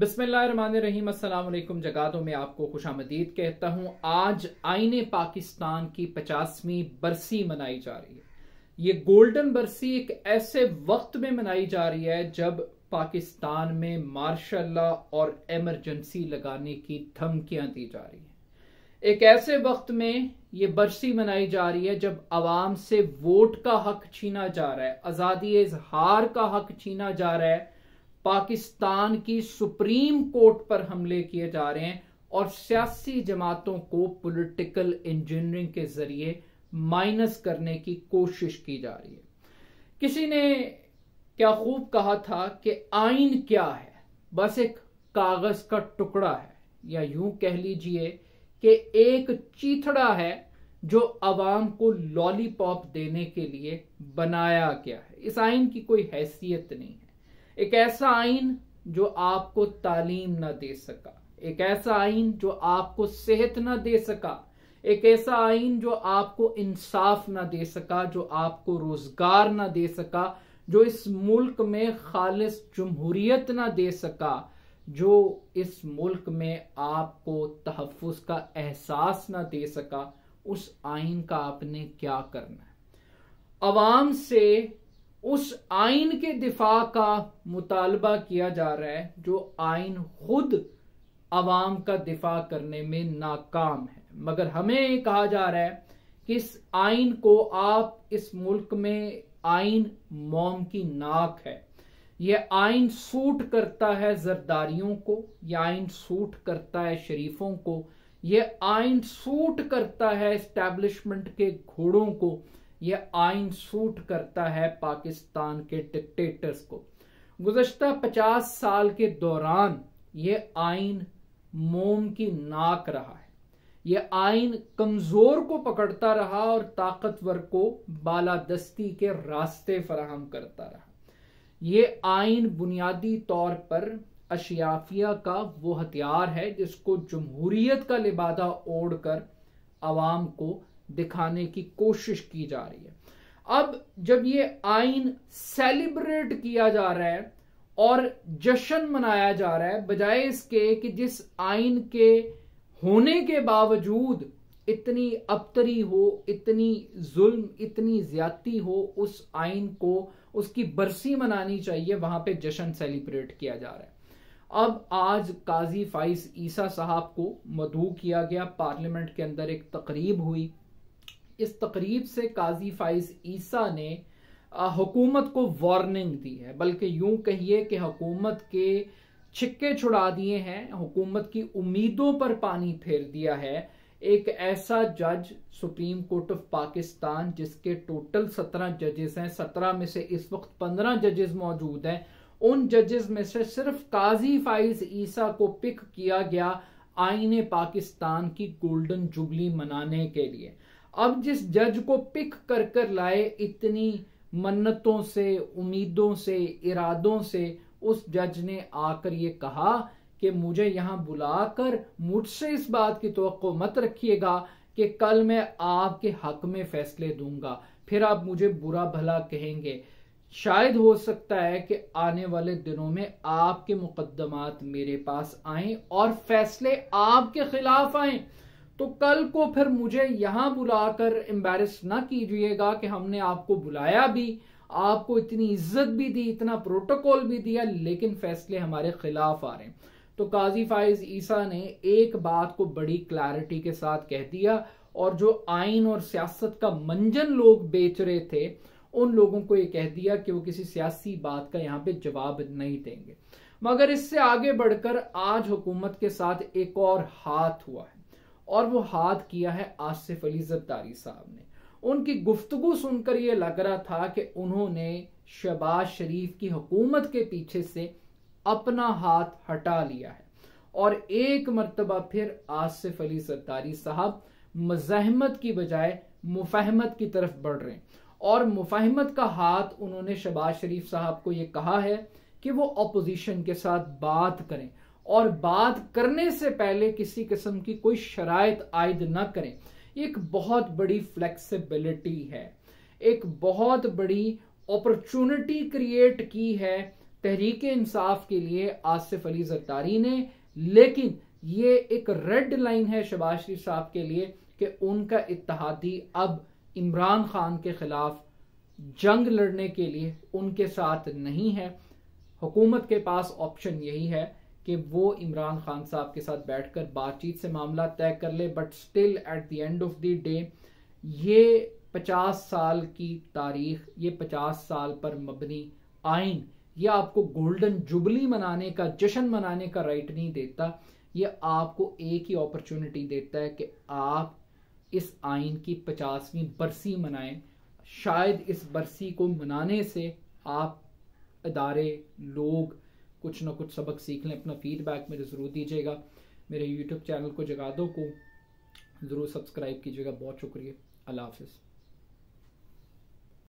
बिस्मिल्लाम असलम जगातों में आपको खुश आमदीद कहता हूँ आज आईने पाकिस्तान की पचासवीं बरसी मनाई जा रही है ये गोल्डन बरसी एक ऐसे वक्त में मनाई जा रही है जब पाकिस्तान में मार्शल और एमरजेंसी लगाने की धमकियां दी जा रही हैं एक ऐसे वक्त में ये बरसी मनाई जा रही है जब आवाम से वोट का हक छीना जा रहा है आज़ादी इजहार का हक छीना जा रहा है पाकिस्तान की सुप्रीम कोर्ट पर हमले किए जा रहे हैं और सियासी जमातों को पॉलिटिकल इंजीनियरिंग के जरिए माइनस करने की कोशिश की जा रही है किसी ने क्या खूब कहा था कि आइन क्या है बस एक कागज का टुकड़ा है या यूं कह लीजिए कि एक चीथड़ा है जो आवाम को लॉलीपॉप देने के लिए बनाया गया है इस आइन की कोई हैसियत नहीं है एक ऐसा आइन जो आपको तालीम ना दे सका एक ऐसा आइन जो आपको सेहत ना दे सका एक ऐसा आइन जो आपको इंसाफ ना दे सका जो आपको रोजगार ना दे सका जो इस मुल्क में खालिश जमहूरियत ना दे सका जो इस मुल्क में आपको तहफ़ का एहसास ना दे सका उस आइन का आपने क्या करना है अवाम से उस आइन के दिफा का मुतालबा किया जा रहा है जो आइन खुद आवाम का दिफा करने में नाकाम है मगर हमें कहा जा रहा है कि इस आइन को आप इस मुल्क में आइन मोम की नाक है यह आइन सूट करता है जरदारियों को यह आइन सूट करता है शरीफों को यह आइन सूट करता है इस्टेब्लिशमेंट के घोड़ों को ये आइन सूट करता है पाकिस्तान के डिक्टेटर्स को गुजशत 50 साल के दौरान ये आइन मोम की नाक रहा है ये आइन कमजोर को पकड़ता रहा और ताकतवर को बालादस्ती के रास्ते फराहम करता रहा ये आइन बुनियादी तौर पर अशियाफिया का वो हथियार है जिसको जमहूरीत का लिबादा ओढ़ कर आवाम को दिखाने की कोशिश की जा रही है अब जब ये आइन सेलिब्रेट किया जा रहा है और जश्न मनाया जा रहा है बजाय इसके कि जिस आइन के होने के बावजूद इतनी अबतरी हो इतनी जुल्म इतनी ज्यादती हो उस आइन को उसकी बरसी मनानी चाहिए वहां पे जश्न सेलिब्रेट किया जा रहा है अब आज काजी फाइस ईसा साहब को मधु किया गया पार्लियामेंट के अंदर एक तकरीब हुई इस तकरीब से काजी फाइज ईसा ने हुकूमत को वार्निंग दी है बल्कि यूं कहिए कि हुकूमत के छिक्के छुड़ा दिए हैं हुकूमत की उम्मीदों पर पानी फेर दिया है एक ऐसा जज सुप्रीम कोर्ट ऑफ पाकिस्तान जिसके टोटल सत्रह जजेस हैं सत्रह में से इस वक्त पंद्रह जजेस मौजूद हैं उन जजेस में से सिर्फ काजी फाइज ईसा को पिक किया गया आईने पाकिस्तान की गोल्डन जुबली मनाने के लिए अब जिस जज को पिक कर कर लाए इतनी मन्नतों से उम्मीदों से इरादों से उस जज ने आकर ये कहा कि मुझे यहां बुलाकर मुझसे इस बात की तो मत रखिएगा कि कल मैं आपके हक में फैसले दूंगा फिर आप मुझे बुरा भला कहेंगे शायद हो सकता है कि आने वाले दिनों में आपके मुकदमात मेरे पास आए और फैसले आपके खिलाफ आए तो कल को फिर मुझे यहां बुलाकर एम्बेरस ना कीजिएगा कि हमने आपको बुलाया भी आपको इतनी इज्जत भी दी इतना प्रोटोकॉल भी दिया लेकिन फैसले हमारे खिलाफ आ रहे हैं तो काजी फाइज ईसा ने एक बात को बड़ी क्लैरिटी के साथ कह दिया और जो आइन और सियासत का मंजन लोग बेच रहे थे उन लोगों को ये कह दिया कि वो किसी सियासी बात का यहाँ पे जवाब नहीं देंगे मगर इससे आगे बढ़कर आज हुकूमत के साथ एक और हाथ हुआ है और वो हाथ किया है आसिफ अली जद्दारी साहब ने उनकी गुफ्तगु सुनकर यह लग रहा था कि उन्होंने शहबाज शरीफ की हुकूमत के पीछे से अपना हाथ हटा लिया है और एक मरतबा फिर आसिफ अली जद्दारी साहब मजहमत की बजाय मुफाहमत की तरफ बढ़ रहे हैं और मुफाहमत का हाथ उन्होंने शहबाज शरीफ साहब को यह कहा है कि वो अपोजिशन के साथ बात करें और बात करने से पहले किसी किस्म की कोई शरात आयद ना करें एक बहुत बड़ी फ्लेक्सिबिलिटी है एक बहुत बड़ी अपॉर्चुनिटी क्रिएट की है तहरीक इंसाफ के लिए आसिफ अली जरदारी ने लेकिन ये एक रेड लाइन है शबाज शरीफ साहब के लिए कि उनका इतिहादी अब इमरान खान के खिलाफ जंग लड़ने के लिए उनके साथ नहीं है हुकूमत के पास ऑप्शन यही है कि वो इमरान खान साहब के साथ बैठकर बातचीत से मामला तय कर ले but still at the end of the day ये पचास साल की तारीख ये पचास साल पर मबनी आइन ये आपको गोल्डन जुबली मनाने का जश्न मनाने का राइट नहीं देता ये आपको एक ही अपॉर्चुनिटी देता है कि आप इस आइन की पचासवीं बरसी मनाएं शायद इस बरसी को मनाने से आप अदारे लोग कुछ ना कुछ सबक सीख लें अपना फीडबैक मुझे ज़रूर दीजिएगा मेरे यूट्यूब चैनल को जगा दो को ज़रूर सब्सक्राइब कीजिएगा बहुत शुक्रिया अल्लाह हाफिज़